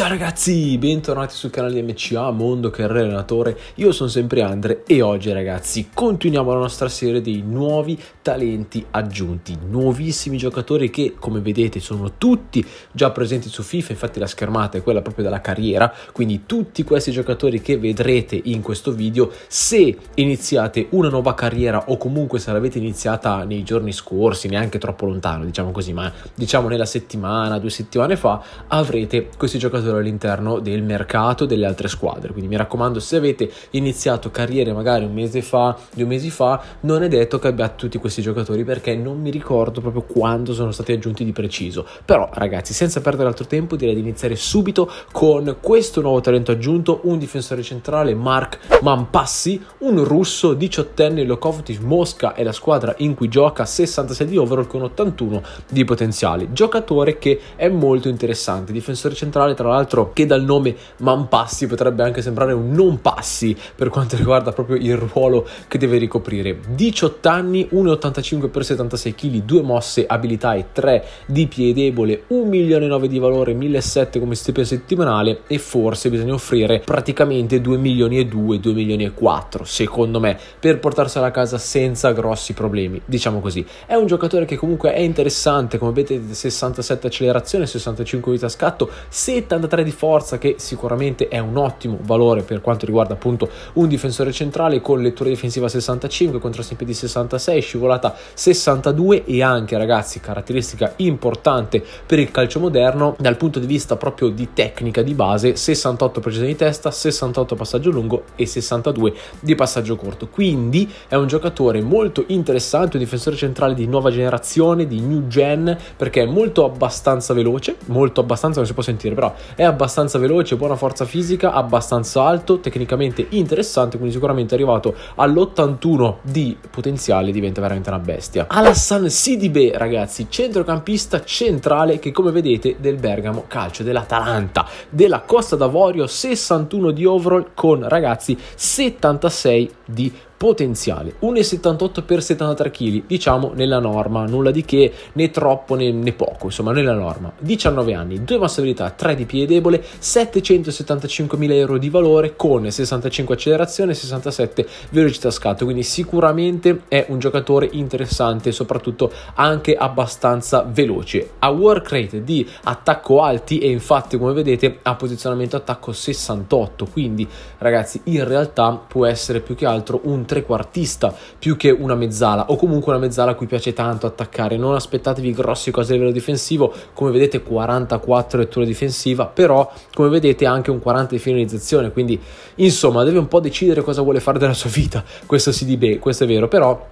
Ciao ragazzi, bentornati sul canale MCA Mondo che è il relatore. io sono sempre Andre e oggi ragazzi continuiamo la nostra serie dei nuovi talenti aggiunti, nuovissimi giocatori che come vedete sono tutti già presenti su FIFA, infatti la schermata è quella proprio della carriera, quindi tutti questi giocatori che vedrete in questo video se iniziate una nuova carriera o comunque se l'avete iniziata nei giorni scorsi, neanche troppo lontano diciamo così, ma diciamo nella settimana, due settimane fa, avrete questi giocatori trovatelo all'interno del mercato delle altre squadre. Quindi mi raccomando, se avete iniziato carriere magari un mese fa, due mesi fa, non è detto che abbia tutti questi giocatori perché non mi ricordo proprio quando sono stati aggiunti di preciso. Però ragazzi, senza perdere altro tempo, direi di iniziare subito con questo nuovo talento aggiunto, un difensore centrale, Mark Mampassi, un russo 18enne, Lokomotiv Mosca è la squadra in cui gioca, 66 di overall con 81 di potenziale. Giocatore che è molto interessante, difensore centrale tra l'altro l'altro che dal nome Man Manpassi potrebbe anche sembrare un non passi per quanto riguarda proprio il ruolo che deve ricoprire. 18 anni, 1,85 x 76 kg, 2 mosse, abilità e 3 di piede debole, 1 milione 9 di valore, 1.700 come stipendio settimanale e forse bisogna offrire praticamente 2 milioni e 2, 2 milioni e 4 secondo me per portarsela a casa senza grossi problemi, diciamo così. È un giocatore che comunque è interessante, come vedete 67 accelerazione, 65 vita scatto, 70 da di forza che sicuramente è un ottimo valore per quanto riguarda appunto un difensore centrale con lettura difensiva 65, contrastempi di 66, scivolata 62 e anche ragazzi caratteristica importante per il calcio moderno dal punto di vista proprio di tecnica di base 68 precisione di testa, 68 passaggio lungo e 62 di passaggio corto. Quindi è un giocatore molto interessante, un difensore centrale di nuova generazione, di new gen perché è molto abbastanza veloce, molto abbastanza non si può sentire, però è abbastanza veloce, buona forza fisica, abbastanza alto, tecnicamente interessante, quindi sicuramente arrivato all'81 di potenziale diventa veramente una bestia. Alassan Sidibe, ragazzi, centrocampista centrale che come vedete del Bergamo Calcio, dell'Atalanta, della Costa d'Avorio, 61 di overall con ragazzi 76 di potenziale potenziale 1,78x73 kg, diciamo nella norma, nulla di che, né troppo né, né poco, insomma nella norma. 19 anni, 2 massabilità, 3 di piede debole, 775.000 euro di valore con 65 accelerazione e 67 velocità scatto, quindi sicuramente è un giocatore interessante, soprattutto anche abbastanza veloce. Ha work rate di attacco alti e infatti come vedete ha posizionamento attacco 68, quindi ragazzi in realtà può essere più che altro un trequartista più che una mezzala o comunque una mezzala a cui piace tanto attaccare. Non aspettatevi grossi cose a livello difensivo, come vedete 44 lettura difensiva, però come vedete anche un 40 di finalizzazione, quindi insomma deve un po' decidere cosa vuole fare della sua vita questo CDB, questo è vero, però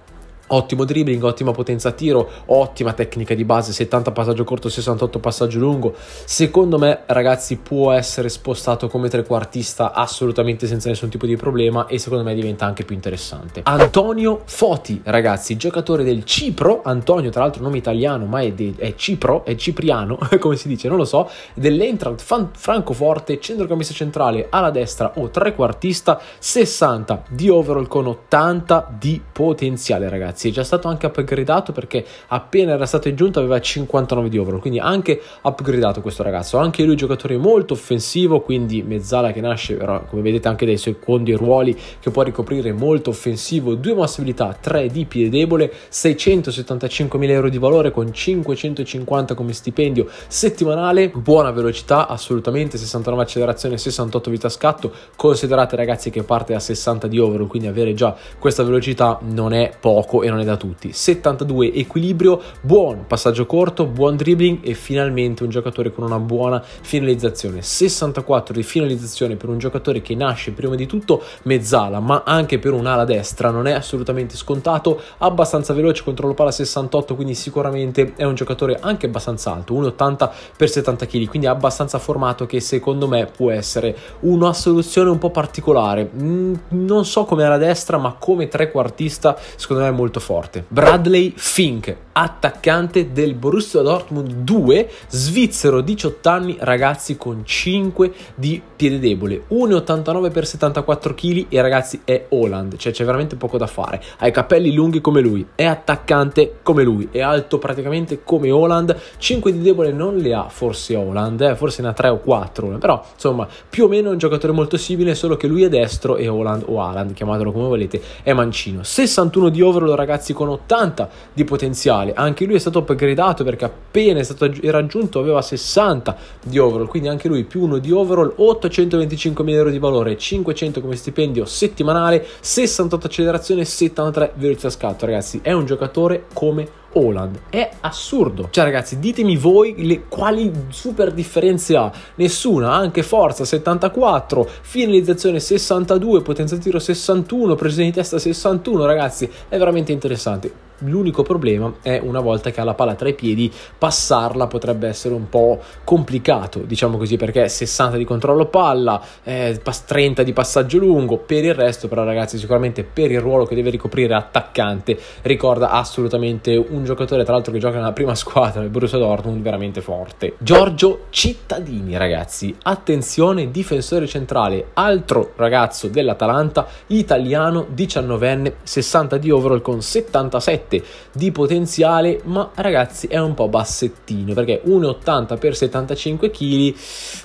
Ottimo dribbling, ottima potenza tiro, ottima tecnica di base, 70 passaggio corto, 68 passaggio lungo. Secondo me, ragazzi, può essere spostato come trequartista assolutamente senza nessun tipo di problema e secondo me diventa anche più interessante. Antonio Foti, ragazzi, giocatore del Cipro, Antonio tra l'altro nome italiano, ma è, de- è Cipro, è cipriano, come si dice, non lo so, dell'Eintracht fan- Francoforte, centrocampista centrale, alla destra o trequartista, 60 di overall con 80 di potenziale, ragazzi ragazzi è già stato anche upgradato perché appena era stato aggiunto aveva 59 di overall, quindi anche upgradato questo ragazzo. Anche lui giocatore molto offensivo, quindi mezzala che nasce, però come vedete anche dai secondi ruoli che può ricoprire molto offensivo, due mosse 3 di piede debole, 675.000 euro di valore con 550 come stipendio settimanale, buona velocità assolutamente, 69 accelerazione, 68 vita scatto, considerate ragazzi che parte a 60 di overall, quindi avere già questa velocità non è poco e non è da tutti. 72 equilibrio, buon passaggio corto, buon dribbling e finalmente un giocatore con una buona finalizzazione. 64 di finalizzazione per un giocatore che nasce prima di tutto mezzala, ma anche per un'ala destra, non è assolutamente scontato, abbastanza veloce, controllo palla 68, quindi sicuramente è un giocatore anche abbastanza alto, 1,80 x 70 kg, quindi abbastanza formato che secondo me può essere una soluzione un po' particolare. Mm, non so come ala destra, ma come trequartista secondo me è molto molto forte. Bradley Fink, attaccante del Borussia Dortmund 2, svizzero 18 anni, ragazzi con 5 di piede debole, 1,89 x 74 kg e ragazzi è Holland, cioè c'è veramente poco da fare, ha i capelli lunghi come lui, è attaccante come lui, è alto praticamente come Holland, 5 di debole non le ha forse Holland, eh, forse ne ha 3 o 4, però insomma più o meno è un giocatore molto simile, solo che lui è destro e Holland o Haaland, chiamatelo come volete, è mancino, 61 di overall ragazzi con 80 di potenziale, attuale. Anche lui è stato upgradato perché appena è stato raggiunto aveva 60 di overall, quindi anche lui più uno di overall, 825 mila euro di valore, 500 come stipendio settimanale, 68 accelerazione, 73 velocità scatto. Ragazzi, è un giocatore come Holland. È assurdo. Cioè, ragazzi, ditemi voi le, quali super differenze ha. Nessuna, anche forza 74, finalizzazione 62, potenza tiro 61, pressione di testa 61, ragazzi, è veramente interessante. L'unico problema è una volta che ha la palla tra i piedi, passarla potrebbe essere un po' complicato, diciamo così, perché 60 di controllo palla, eh, 30 di passaggio lungo. Per il resto, però, ragazzi, sicuramente per il ruolo che deve ricoprire attaccante, ricorda assolutamente un giocatore, tra l'altro, che gioca nella prima squadra del Borussia Dortmund, veramente forte. Giorgio Cittadini, ragazzi, attenzione, difensore centrale, altro ragazzo dell'Atalanta, italiano, 19enne, 60 di overall con 77 7 di potenziale, ma ragazzi è un po' bassettino perché 1,80 x 75 kg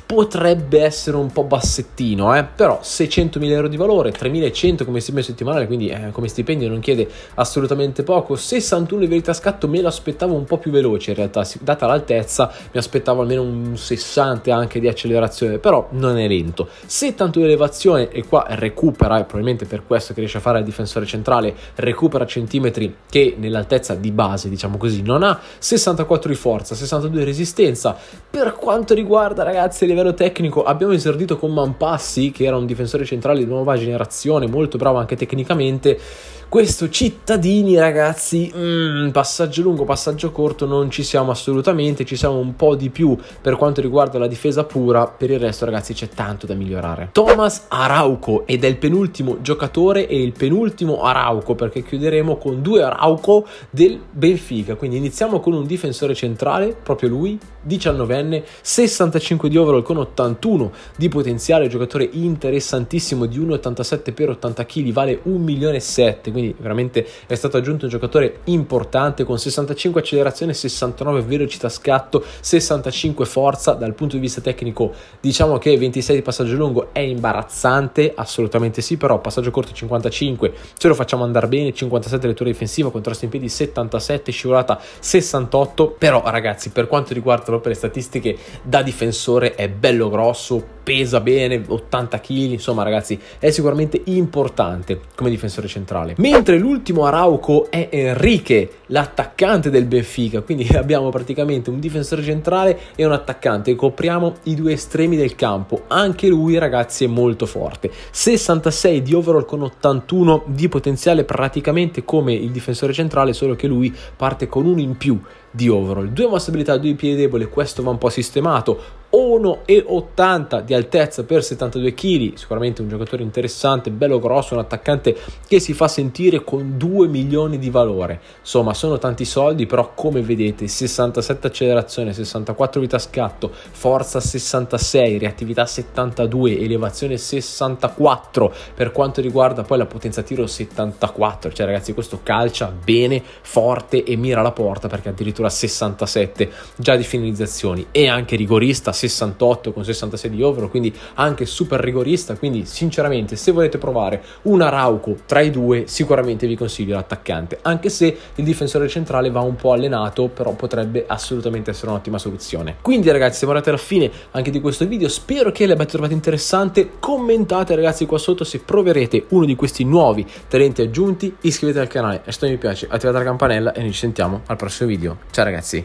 potrebbe essere un po' bassettino, eh? però 600.000 euro di valore, 3.100 come stipendio settimanale, quindi eh, come stipendio non chiede assolutamente poco, 61 livelli di scatto me lo aspettavo un po' più veloce in realtà, data l'altezza mi aspettavo almeno un 60 anche di accelerazione, però non è lento, 72 elevazione e qua recupera, e probabilmente per questo che riesce a fare il difensore centrale, recupera centimetri che nell'altezza di base, diciamo così, non ha 64 di forza, 62 di resistenza. Per quanto riguarda, ragazzi, a livello tecnico, abbiamo esordito con Manpassi, che era un difensore centrale di nuova generazione, molto bravo anche tecnicamente questo cittadini, ragazzi, mm, passaggio lungo, passaggio corto, non ci siamo assolutamente, ci siamo un po' di più per quanto riguarda la difesa pura, per il resto ragazzi c'è tanto da migliorare. Thomas Arauco ed è il penultimo giocatore e il penultimo Arauco perché chiuderemo con due Arauco del Benfica, quindi iniziamo con un difensore centrale, proprio lui, 19enne, 65 di overall con 81 di potenziale, giocatore interessantissimo di 1,87 per 80 kg, vale 1 milione e 7, quindi quindi veramente è stato aggiunto un giocatore importante con 65 accelerazione, 69 velocità scatto, 65 forza. Dal punto di vista tecnico diciamo che 26 di passaggio lungo è imbarazzante, assolutamente sì, però passaggio corto 55 ce lo facciamo andare bene, 57 lettura difensiva, contrasto in piedi 77, scivolata 68, però ragazzi per quanto riguarda proprio le statistiche da difensore è bello grosso pesa bene, 80 kg, insomma ragazzi è sicuramente importante come difensore centrale. Mentre l'ultimo Arauco è Enrique, l'attaccante del Benfica, quindi abbiamo praticamente un difensore centrale e un attaccante, copriamo i due estremi del campo, anche lui ragazzi è molto forte, 66 di overall con 81 di potenziale praticamente come il difensore centrale, solo che lui parte con uno in più di overall, due mosse abilità, due piedi debole, questo va un po' sistemato, 1,80 di altezza per 72 kg, sicuramente un giocatore interessante, bello grosso, un attaccante che si fa sentire con 2 milioni di valore. Insomma, sono tanti soldi, però come vedete 67 accelerazione, 64 vita scatto, forza 66, reattività 72, elevazione 64, per quanto riguarda poi la potenza tiro 74, cioè ragazzi questo calcia bene, forte e mira la porta perché addirittura 67 già di finalizzazioni e anche rigorista 68 con 66 di over, quindi anche super rigorista, quindi sinceramente se volete provare un Arauco tra i due sicuramente vi consiglio l'attaccante, anche se il difensore centrale va un po' allenato, però potrebbe assolutamente essere un'ottima soluzione. Quindi ragazzi siamo arrivati alla fine anche di questo video, spero che l'abbiate trovato interessante, commentate ragazzi qua sotto se proverete uno di questi nuovi talenti aggiunti, iscrivetevi al canale, lasciate mi piace, attivate la campanella e noi ci sentiamo al prossimo video. Ciao ragazzi!